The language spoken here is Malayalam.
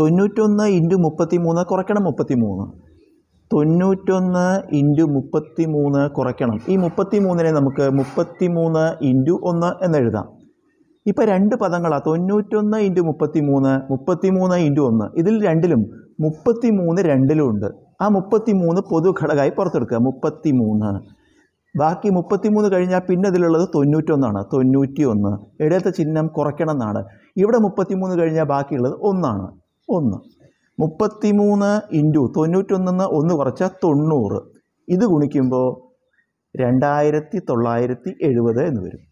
തൊണ്ണൂറ്റൊന്ന് ഇൻറ്റു മുപ്പത്തി മൂന്ന് കുറയ്ക്കണം മുപ്പത്തി മൂന്ന് തൊണ്ണൂറ്റൊന്ന് ഇൻറ്റു മുപ്പത്തി മൂന്ന് കുറയ്ക്കണം ഈ മുപ്പത്തി മൂന്നിനെ നമുക്ക് മുപ്പത്തി മൂന്ന് ഇൻറ്റു ഒന്ന് എന്നെഴുതാം ഇപ്പോൾ രണ്ട് പദങ്ങളാണ് തൊണ്ണൂറ്റൊന്ന് ഇൻറ്റു മുപ്പത്തി മൂന്ന് മുപ്പത്തി മൂന്ന് ഇൻറ്റു ഒന്ന് ഇതിൽ രണ്ടിലും മുപ്പത്തി മൂന്ന് രണ്ടിലും ഉണ്ട് ആ മുപ്പത്തി മൂന്ന് പൊതുഘടകമായി പുറത്തെടുക്കുക മുപ്പത്തി മൂന്ന് ബാക്കി മുപ്പത്തി മൂന്ന് കഴിഞ്ഞാൽ പിന്നെ അതിലുള്ളത് തൊണ്ണൂറ്റൊന്നാണ് തൊണ്ണൂറ്റി ഒന്ന് ഇടത്തെ ചിഹ്നം കുറയ്ക്കണം എന്നാണ് ഇവിടെ മുപ്പത്തി മൂന്ന് കഴിഞ്ഞാൽ ബാക്കിയുള്ളത് ഒന്നാണ് ഒന്ന് മുപ്പത്തിമൂന്ന് ഇൻറ്റു തൊണ്ണൂറ്റൊന്നിന്ന് ഒന്ന് കുറച്ചാൽ തൊണ്ണൂറ് ഇത് ഗുണിക്കുമ്പോൾ രണ്ടായിരത്തി തൊള്ളായിരത്തി എഴുപത് എന്ന് വരും